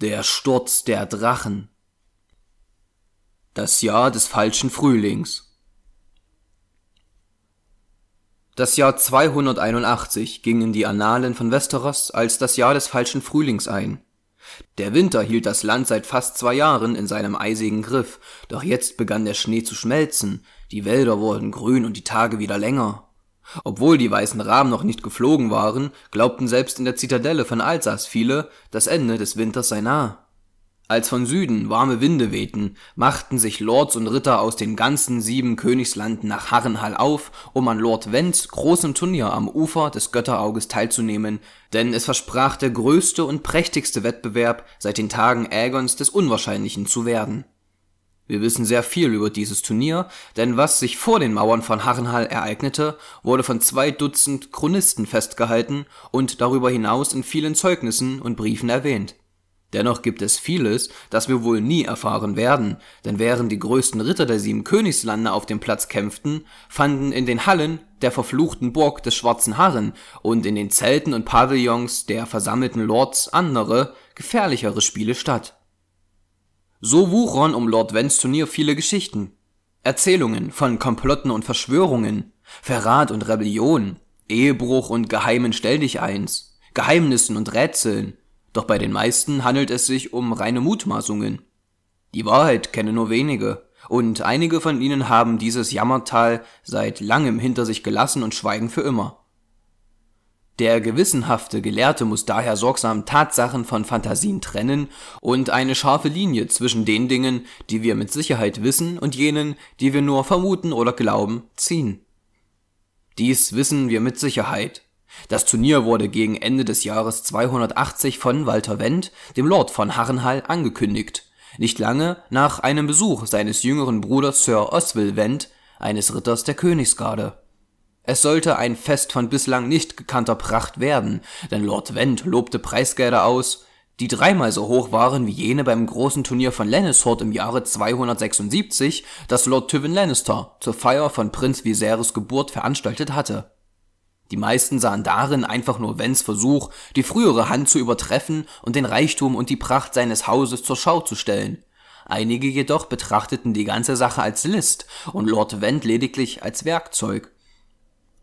Der Sturz der Drachen. Das Jahr des falschen Frühlings. Das Jahr 281 ging in die Annalen von Westeros als das Jahr des falschen Frühlings ein. Der Winter hielt das Land seit fast zwei Jahren in seinem eisigen Griff, doch jetzt begann der Schnee zu schmelzen, die Wälder wurden grün und die Tage wieder länger. Obwohl die weißen Rahmen noch nicht geflogen waren, glaubten selbst in der Zitadelle von Alsace viele, das Ende des Winters sei nah. Als von Süden warme Winde wehten, machten sich Lords und Ritter aus den ganzen sieben Königslanden nach Harrenhall auf, um an Lord Wends großem Turnier am Ufer des Götterauges teilzunehmen, denn es versprach der größte und prächtigste Wettbewerb seit den Tagen Ägons des Unwahrscheinlichen zu werden wir wissen sehr viel über dieses Turnier, denn was sich vor den Mauern von Harrenhall ereignete, wurde von zwei Dutzend Chronisten festgehalten und darüber hinaus in vielen Zeugnissen und Briefen erwähnt. Dennoch gibt es vieles, das wir wohl nie erfahren werden, denn während die größten Ritter der sieben Königslande auf dem Platz kämpften, fanden in den Hallen der verfluchten Burg des Schwarzen Harren und in den Zelten und Pavillons der versammelten Lords andere, gefährlichere Spiele statt. So wuchern um Lord Vents Turnier viele Geschichten. Erzählungen von Komplotten und Verschwörungen, Verrat und Rebellion, Ehebruch und geheimen Stelldicheins, Geheimnissen und Rätseln, doch bei den meisten handelt es sich um reine Mutmaßungen. Die Wahrheit kennen nur wenige, und einige von ihnen haben dieses Jammertal seit langem hinter sich gelassen und schweigen für immer. Der gewissenhafte Gelehrte muss daher sorgsam Tatsachen von Fantasien trennen und eine scharfe Linie zwischen den Dingen, die wir mit Sicherheit wissen, und jenen, die wir nur vermuten oder glauben, ziehen. Dies wissen wir mit Sicherheit. Das Turnier wurde gegen Ende des Jahres 280 von Walter Wendt, dem Lord von Harrenhall, angekündigt, nicht lange nach einem Besuch seines jüngeren Bruders Sir Oswald Wendt, eines Ritters der Königsgarde es sollte ein Fest von bislang nicht gekannter Pracht werden, denn Lord Wendt lobte Preisgelder aus, die dreimal so hoch waren wie jene beim großen Turnier von Lannisport im Jahre 276, das Lord Tywin Lannister zur Feier von Prinz Viserys Geburt veranstaltet hatte. Die meisten sahen darin einfach nur Vens Versuch, die frühere Hand zu übertreffen und den Reichtum und die Pracht seines Hauses zur Schau zu stellen. Einige jedoch betrachteten die ganze Sache als List und Lord Wendt lediglich als Werkzeug.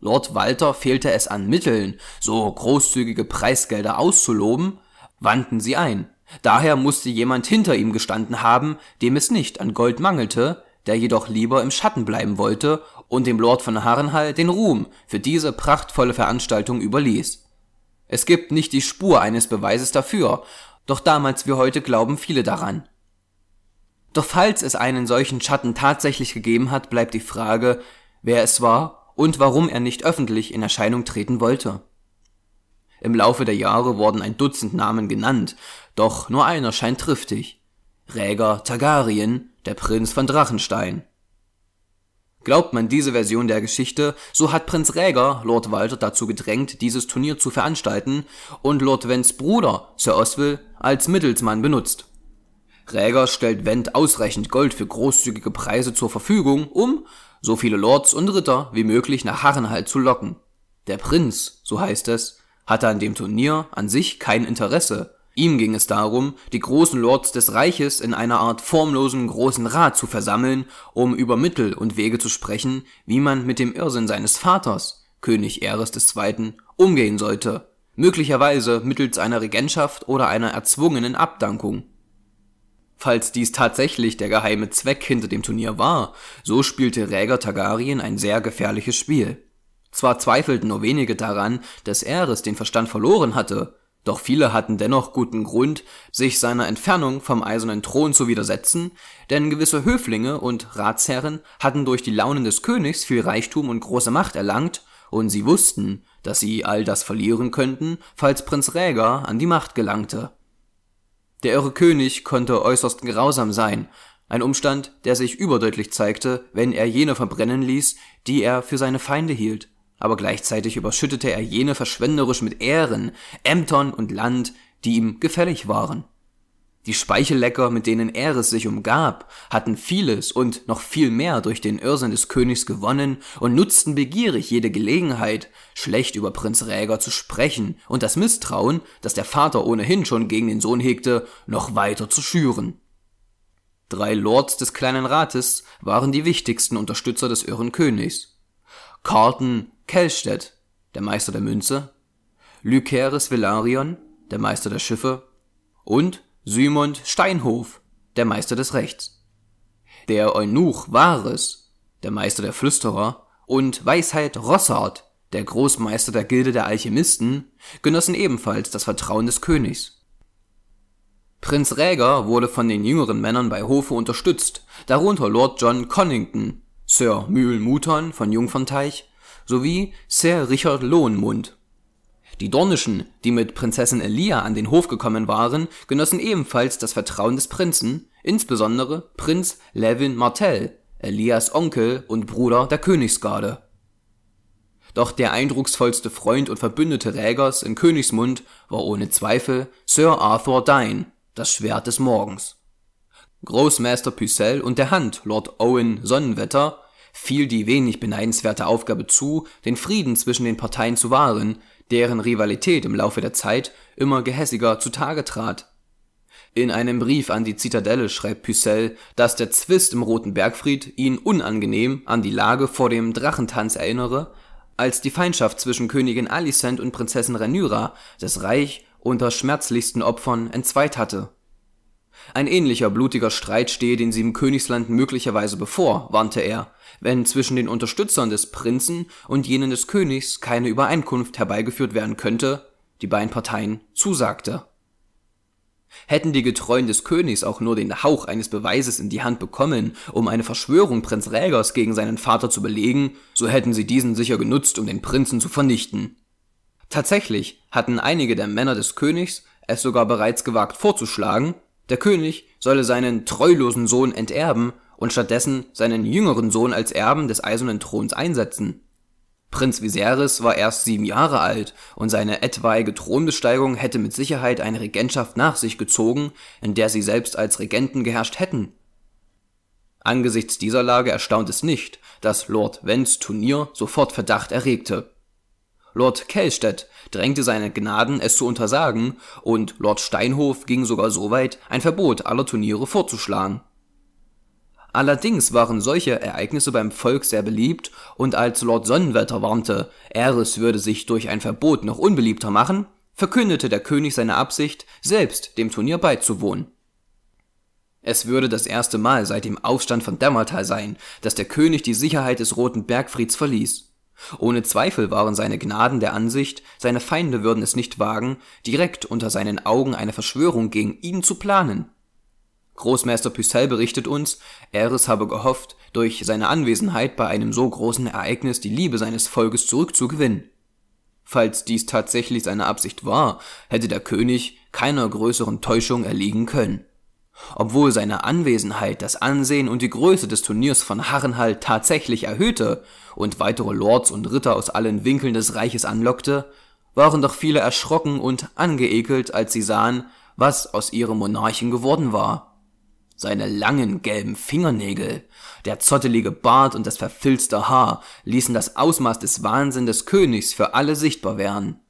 Lord Walter fehlte es an Mitteln, so großzügige Preisgelder auszuloben, wandten sie ein. Daher musste jemand hinter ihm gestanden haben, dem es nicht an Gold mangelte, der jedoch lieber im Schatten bleiben wollte und dem Lord von Harrenhal den Ruhm für diese prachtvolle Veranstaltung überließ. Es gibt nicht die Spur eines Beweises dafür, doch damals wie heute glauben viele daran. Doch falls es einen solchen Schatten tatsächlich gegeben hat, bleibt die Frage, wer es war und warum er nicht öffentlich in Erscheinung treten wollte. Im Laufe der Jahre wurden ein Dutzend Namen genannt, doch nur einer scheint triftig. Räger Targaryen, der Prinz von Drachenstein. Glaubt man diese Version der Geschichte, so hat Prinz Räger Lord Walter dazu gedrängt, dieses Turnier zu veranstalten und Lord Vents Bruder, Sir Oswell, als Mittelsmann benutzt. Räger stellt Wendt ausreichend Gold für großzügige Preise zur Verfügung, um, so viele Lords und Ritter wie möglich nach Harrenhall zu locken. Der Prinz, so heißt es, hatte an dem Turnier an sich kein Interesse. Ihm ging es darum, die großen Lords des Reiches in einer Art formlosen großen Rat zu versammeln, um über Mittel und Wege zu sprechen, wie man mit dem Irrsinn seines Vaters, König Eres II., umgehen sollte, möglicherweise mittels einer Regentschaft oder einer erzwungenen Abdankung. Falls dies tatsächlich der geheime Zweck hinter dem Turnier war, so spielte Räger Targaryen ein sehr gefährliches Spiel. Zwar zweifelten nur wenige daran, dass Aerys den Verstand verloren hatte, doch viele hatten dennoch guten Grund, sich seiner Entfernung vom eisernen Thron zu widersetzen, denn gewisse Höflinge und Ratsherren hatten durch die Launen des Königs viel Reichtum und große Macht erlangt, und sie wussten, dass sie all das verlieren könnten, falls Prinz Räger an die Macht gelangte. Der irre König konnte äußerst grausam sein, ein Umstand, der sich überdeutlich zeigte, wenn er jene verbrennen ließ, die er für seine Feinde hielt, aber gleichzeitig überschüttete er jene verschwenderisch mit Ehren, Ämtern und Land, die ihm gefällig waren die Speichellecker, mit denen Eris sich umgab, hatten vieles und noch viel mehr durch den Irrsinn des Königs gewonnen und nutzten begierig jede Gelegenheit, schlecht über Prinz Räger zu sprechen und das Misstrauen, das der Vater ohnehin schon gegen den Sohn hegte, noch weiter zu schüren. Drei Lords des kleinen Rates waren die wichtigsten Unterstützer des irren Königs. Carlton Kelstedt, der Meister der Münze, Lykeres Velarion, der Meister der Schiffe und Symund Steinhof, der Meister des Rechts. Der Eunuch Wares, der Meister der Flüsterer, und Weisheit Rossard, der Großmeister der Gilde der Alchemisten, genossen ebenfalls das Vertrauen des Königs. Prinz Räger wurde von den jüngeren Männern bei Hofe unterstützt, darunter Lord John Connington, Sir Mühl Muton von Jungfernteich sowie Sir Richard Lohnmund die Dornischen, die mit Prinzessin Elia an den Hof gekommen waren, genossen ebenfalls das Vertrauen des Prinzen, insbesondere Prinz Levin Martell, Elias Onkel und Bruder der Königsgarde. Doch der eindrucksvollste Freund und Verbündete Rägers in Königsmund war ohne Zweifel Sir Arthur Dine, das Schwert des Morgens. Großmeister Pucelle und der Hand, Lord Owen Sonnenwetter, fiel die wenig beneidenswerte Aufgabe zu, den Frieden zwischen den Parteien zu wahren, deren Rivalität im Laufe der Zeit immer gehässiger zutage trat. In einem Brief an die Zitadelle schreibt Pucelle, dass der Zwist im Roten Bergfried ihn unangenehm an die Lage vor dem Drachentanz erinnere, als die Feindschaft zwischen Königin Alicent und Prinzessin Rhaenyra das Reich unter schmerzlichsten Opfern entzweit hatte ein ähnlicher blutiger Streit stehe den Königsland möglicherweise bevor, warnte er, wenn zwischen den Unterstützern des Prinzen und jenen des Königs keine Übereinkunft herbeigeführt werden könnte, die beiden Parteien zusagte. Hätten die Getreuen des Königs auch nur den Hauch eines Beweises in die Hand bekommen, um eine Verschwörung Prinz Rägers gegen seinen Vater zu belegen, so hätten sie diesen sicher genutzt, um den Prinzen zu vernichten. Tatsächlich hatten einige der Männer des Königs es sogar bereits gewagt vorzuschlagen, der König solle seinen treulosen Sohn enterben und stattdessen seinen jüngeren Sohn als Erben des Eisernen Throns einsetzen. Prinz Viserys war erst sieben Jahre alt und seine etwaige Thronbesteigung hätte mit Sicherheit eine Regentschaft nach sich gezogen, in der sie selbst als Regenten geherrscht hätten. Angesichts dieser Lage erstaunt es nicht, dass Lord Vents Turnier sofort Verdacht erregte. Lord Kelstedt drängte seine Gnaden, es zu untersagen, und Lord Steinhof ging sogar so weit, ein Verbot aller Turniere vorzuschlagen. Allerdings waren solche Ereignisse beim Volk sehr beliebt, und als Lord Sonnenwetter warnte, Eris würde sich durch ein Verbot noch unbeliebter machen, verkündete der König seine Absicht, selbst dem Turnier beizuwohnen. Es würde das erste Mal seit dem Aufstand von Dämmertal sein, dass der König die Sicherheit des Roten Bergfrieds verließ. Ohne Zweifel waren seine Gnaden der Ansicht, seine Feinde würden es nicht wagen, direkt unter seinen Augen eine Verschwörung gegen ihn zu planen. Großmeister Pucelle berichtet uns, Eris habe gehofft, durch seine Anwesenheit bei einem so großen Ereignis die Liebe seines Volkes zurückzugewinnen. Falls dies tatsächlich seine Absicht war, hätte der König keiner größeren Täuschung erliegen können obwohl seine Anwesenheit das Ansehen und die Größe des Turniers von Harrenhall tatsächlich erhöhte und weitere Lords und Ritter aus allen Winkeln des Reiches anlockte, waren doch viele erschrocken und angeekelt, als sie sahen, was aus ihrem Monarchen geworden war. Seine langen gelben Fingernägel, der zottelige Bart und das verfilzte Haar ließen das Ausmaß des Wahnsinns des Königs für alle sichtbar werden.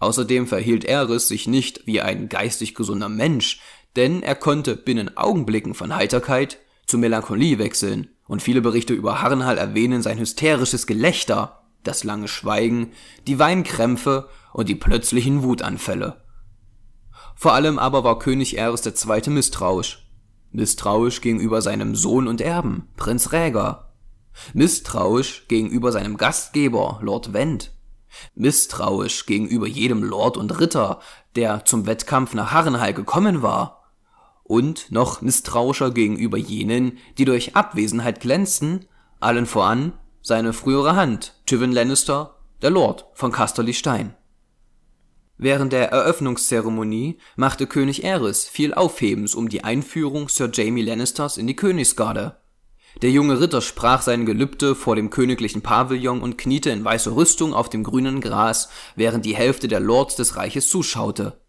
Außerdem verhielt Eris sich nicht wie ein geistig gesunder Mensch, denn er konnte binnen Augenblicken von Heiterkeit zu Melancholie wechseln, und viele Berichte über Harrenhal erwähnen sein hysterisches Gelächter, das lange Schweigen, die Weinkrämpfe und die plötzlichen Wutanfälle. Vor allem aber war König Eris II. misstrauisch. Misstrauisch gegenüber seinem Sohn und Erben, Prinz Räger. Misstrauisch gegenüber seinem Gastgeber, Lord Wendt. Misstrauisch gegenüber jedem Lord und Ritter, der zum Wettkampf nach Harrenhall gekommen war und noch misstrauischer gegenüber jenen, die durch Abwesenheit glänzen, allen voran seine frühere Hand, Tywin Lannister, der Lord von Casterly Stein. Während der Eröffnungszeremonie machte König Eris viel Aufhebens um die Einführung Sir Jamie Lannisters in die Königsgarde. Der junge Ritter sprach sein Gelübde vor dem königlichen Pavillon und kniete in weißer Rüstung auf dem grünen Gras, während die Hälfte der Lords des Reiches zuschaute.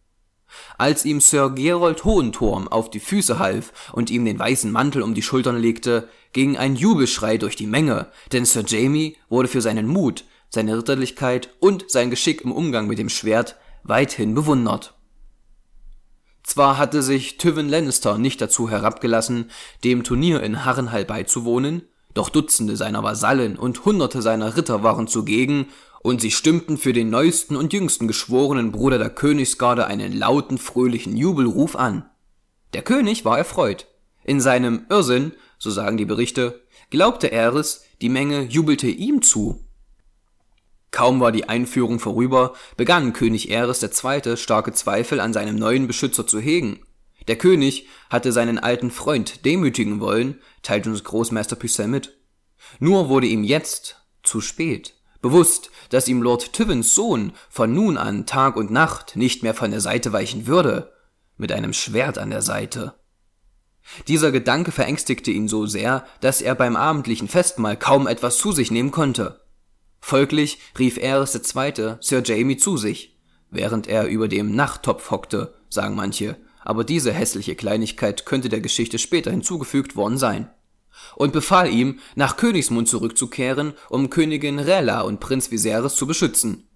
Als ihm Sir Gerold Hohenturm auf die Füße half und ihm den weißen Mantel um die Schultern legte, ging ein Jubelschrei durch die Menge, denn Sir Jamie wurde für seinen Mut, seine Ritterlichkeit und sein Geschick im Umgang mit dem Schwert weithin bewundert. Zwar hatte sich Tywin Lannister nicht dazu herabgelassen, dem Turnier in Harrenhall beizuwohnen, doch Dutzende seiner Vasallen und Hunderte seiner Ritter waren zugegen und sie stimmten für den neuesten und jüngsten geschworenen Bruder der Königsgarde einen lauten, fröhlichen Jubelruf an. Der König war erfreut. In seinem Irrsinn, so sagen die Berichte, glaubte er es, die Menge jubelte ihm zu. Kaum war die Einführung vorüber, begann König Eres II. starke Zweifel an seinem neuen Beschützer zu hegen. Der König hatte seinen alten Freund demütigen wollen, teilt uns Großmeister Puisset mit. Nur wurde ihm jetzt zu spät. Bewusst, dass ihm Lord Tywins Sohn von nun an Tag und Nacht nicht mehr von der Seite weichen würde, mit einem Schwert an der Seite. Dieser Gedanke verängstigte ihn so sehr, dass er beim abendlichen Festmahl kaum etwas zu sich nehmen konnte. Folglich rief Eris Zweite, Sir Jamie zu sich, während er über dem Nachttopf hockte, sagen manche, aber diese hässliche Kleinigkeit könnte der Geschichte später hinzugefügt worden sein und befahl ihm, nach Königsmund zurückzukehren, um Königin Rella und Prinz Viserys zu beschützen.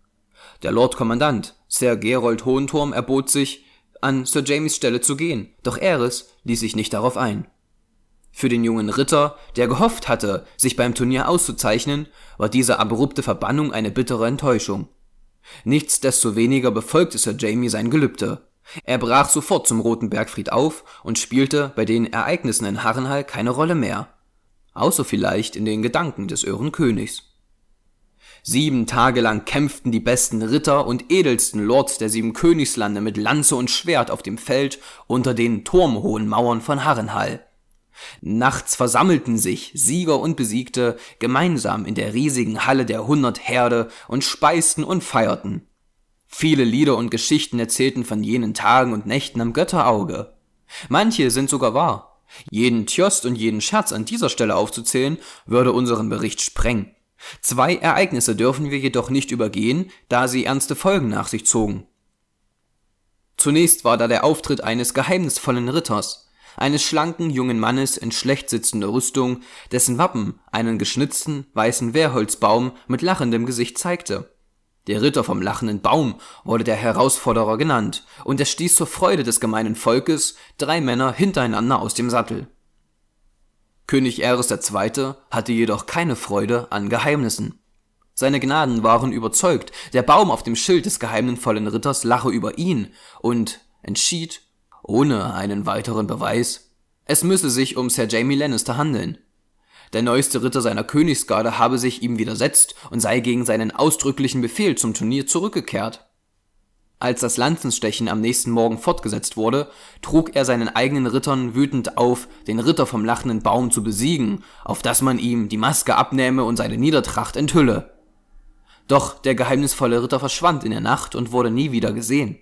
Der Lord Kommandant, Sir Gerold Hohenturm, erbot sich, an Sir Jamies Stelle zu gehen, doch Eris ließ sich nicht darauf ein. Für den jungen Ritter, der gehofft hatte, sich beim Turnier auszuzeichnen, war diese abrupte Verbannung eine bittere Enttäuschung. Nichtsdestoweniger befolgte Sir Jamie sein Gelübde. Er brach sofort zum Roten Bergfried auf und spielte bei den Ereignissen in Harrenhall keine Rolle mehr, außer vielleicht in den Gedanken des Ören Königs. Sieben Tage lang kämpften die besten Ritter und edelsten Lords der sieben Königslande mit Lanze und Schwert auf dem Feld unter den turmhohen Mauern von Harrenhall. Nachts versammelten sich Sieger und Besiegte gemeinsam in der riesigen Halle der hundert Herde und speisten und feierten. Viele Lieder und Geschichten erzählten von jenen Tagen und Nächten am Götterauge. Manche sind sogar wahr. Jeden Tjost und jeden Scherz an dieser Stelle aufzuzählen, würde unseren Bericht sprengen. Zwei Ereignisse dürfen wir jedoch nicht übergehen, da sie ernste Folgen nach sich zogen. Zunächst war da der Auftritt eines geheimnisvollen Ritters, eines schlanken jungen Mannes in schlecht sitzender Rüstung, dessen Wappen einen geschnitzten weißen Wehrholzbaum mit lachendem Gesicht zeigte. Der Ritter vom lachenden Baum wurde der Herausforderer genannt, und er stieß zur Freude des gemeinen Volkes drei Männer hintereinander aus dem Sattel. König Eris II. hatte jedoch keine Freude an Geheimnissen. Seine Gnaden waren überzeugt, der Baum auf dem Schild des geheimnisvollen Ritters lache über ihn und entschied, ohne einen weiteren Beweis, es müsse sich um Sir Jamie Lannister handeln. Der neueste Ritter seiner Königsgarde habe sich ihm widersetzt und sei gegen seinen ausdrücklichen Befehl zum Turnier zurückgekehrt. Als das Lanzenstechen am nächsten Morgen fortgesetzt wurde, trug er seinen eigenen Rittern wütend auf, den Ritter vom lachenden Baum zu besiegen, auf dass man ihm die Maske abnähme und seine Niedertracht enthülle. Doch der geheimnisvolle Ritter verschwand in der Nacht und wurde nie wieder gesehen.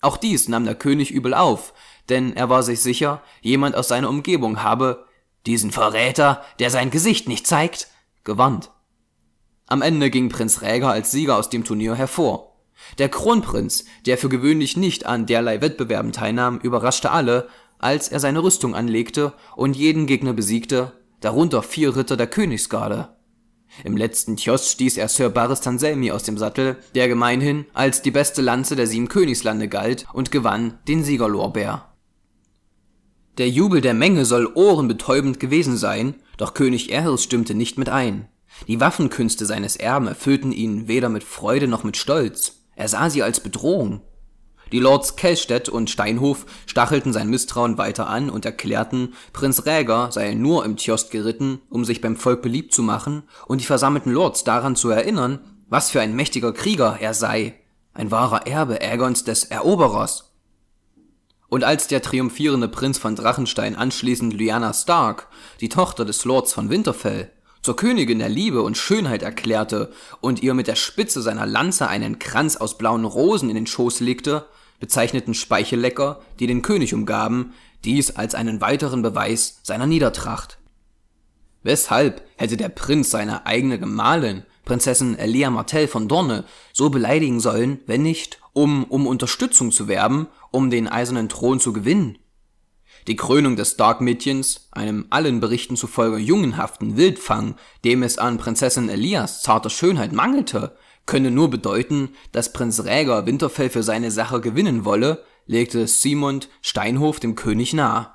Auch dies nahm der König übel auf, denn er war sich sicher, jemand aus seiner Umgebung habe diesen Verräter, der sein Gesicht nicht zeigt, gewandt. Am Ende ging Prinz Räger als Sieger aus dem Turnier hervor. Der Kronprinz, der für gewöhnlich nicht an derlei Wettbewerben teilnahm, überraschte alle, als er seine Rüstung anlegte und jeden Gegner besiegte, darunter vier Ritter der Königsgarde. Im letzten Tjoss stieß er Sir Baristan Selmy aus dem Sattel, der gemeinhin als die beste Lanze der sieben Königslande galt, und gewann den Siegerlorbeer. Der Jubel der Menge soll ohrenbetäubend gewesen sein, doch König Erhels stimmte nicht mit ein. Die Waffenkünste seines Erben erfüllten ihn weder mit Freude noch mit Stolz. Er sah sie als Bedrohung. Die Lords Kelstedt und Steinhof stachelten sein Misstrauen weiter an und erklärten, Prinz Räger sei nur im Tjost geritten, um sich beim Volk beliebt zu machen und die versammelten Lords daran zu erinnern, was für ein mächtiger Krieger er sei. Ein wahrer Erbe Ägons des Eroberers. Und als der triumphierende Prinz von Drachenstein anschließend Lyanna Stark, die Tochter des Lords von Winterfell, zur Königin der Liebe und Schönheit erklärte und ihr mit der Spitze seiner Lanze einen Kranz aus blauen Rosen in den Schoß legte, bezeichneten Speichellecker, die den König umgaben, dies als einen weiteren Beweis seiner Niedertracht. Weshalb hätte der Prinz seine eigene Gemahlin, Prinzessin Elia Martell von Dorne, so beleidigen sollen, wenn nicht, um um Unterstützung zu werben, um den eisernen Thron zu gewinnen. Die Krönung des Dark Mädchens, einem allen Berichten zufolge jungenhaften Wildfang, dem es an Prinzessin Elias zarter Schönheit mangelte, könne nur bedeuten, dass Prinz Räger Winterfell für seine Sache gewinnen wolle, legte Simon Steinhof dem König nahe.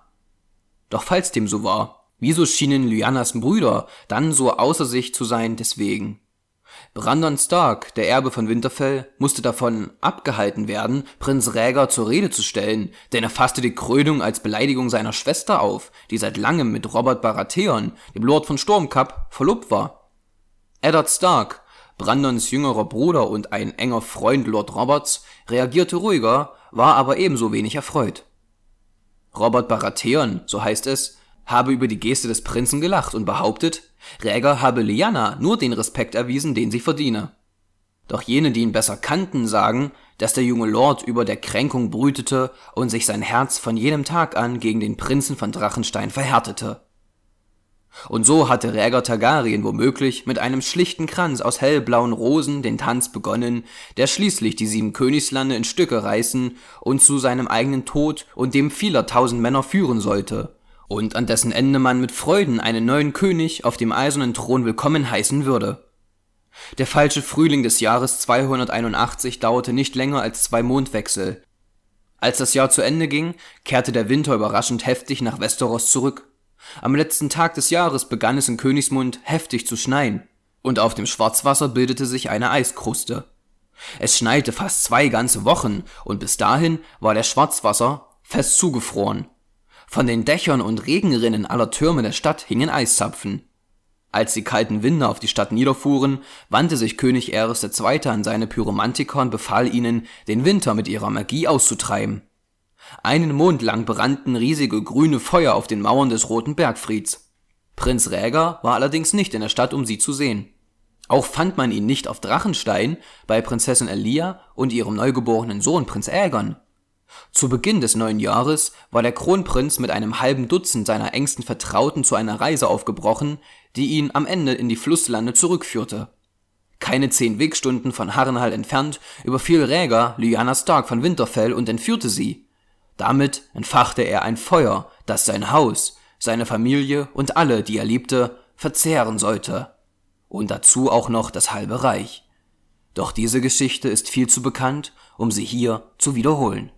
Doch falls dem so war, wieso schienen Lyannas Brüder dann so außer sich zu sein deswegen? Brandon Stark, der Erbe von Winterfell, musste davon abgehalten werden, Prinz Räger zur Rede zu stellen, denn er fasste die Krönung als Beleidigung seiner Schwester auf, die seit langem mit Robert Baratheon, dem Lord von Sturmkap, verlobt war. Eddard Stark, Brandons jüngerer Bruder und ein enger Freund Lord Roberts, reagierte ruhiger, war aber ebenso wenig erfreut. Robert Baratheon, so heißt es, habe über die Geste des Prinzen gelacht und behauptet, Räger habe Liana nur den Respekt erwiesen, den sie verdiene. Doch jene, die ihn besser kannten, sagen, dass der junge Lord über der Kränkung brütete und sich sein Herz von jenem Tag an gegen den Prinzen von Drachenstein verhärtete. Und so hatte Räger Targaryen womöglich mit einem schlichten Kranz aus hellblauen Rosen den Tanz begonnen, der schließlich die sieben Königslande in Stücke reißen und zu seinem eigenen Tod und dem vieler tausend Männer führen sollte und an dessen Ende man mit Freuden einen neuen König auf dem eisernen Thron willkommen heißen würde. Der falsche Frühling des Jahres 281 dauerte nicht länger als zwei Mondwechsel. Als das Jahr zu Ende ging, kehrte der Winter überraschend heftig nach Westeros zurück. Am letzten Tag des Jahres begann es in Königsmund heftig zu schneien, und auf dem Schwarzwasser bildete sich eine Eiskruste. Es schneite fast zwei ganze Wochen, und bis dahin war der Schwarzwasser fest zugefroren. Von den Dächern und Regenrinnen aller Türme der Stadt hingen Eiszapfen. Als die kalten Winde auf die Stadt niederfuhren, wandte sich König Eris II. an seine Pyromantiker und befahl ihnen, den Winter mit ihrer Magie auszutreiben. Einen Mond lang brannten riesige grüne Feuer auf den Mauern des Roten Bergfrieds. Prinz Räger war allerdings nicht in der Stadt, um sie zu sehen. Auch fand man ihn nicht auf Drachenstein bei Prinzessin Elia und ihrem neugeborenen Sohn Prinz Ägern. Zu Beginn des neuen Jahres war der Kronprinz mit einem halben Dutzend seiner engsten Vertrauten zu einer Reise aufgebrochen, die ihn am Ende in die Flusslande zurückführte. Keine zehn Wegstunden von Harrenhall entfernt überfiel Räger Lyanna Stark von Winterfell und entführte sie. Damit entfachte er ein Feuer, das sein Haus, seine Familie und alle, die er liebte, verzehren sollte. Und dazu auch noch das halbe Reich. Doch diese Geschichte ist viel zu bekannt, um sie hier zu wiederholen.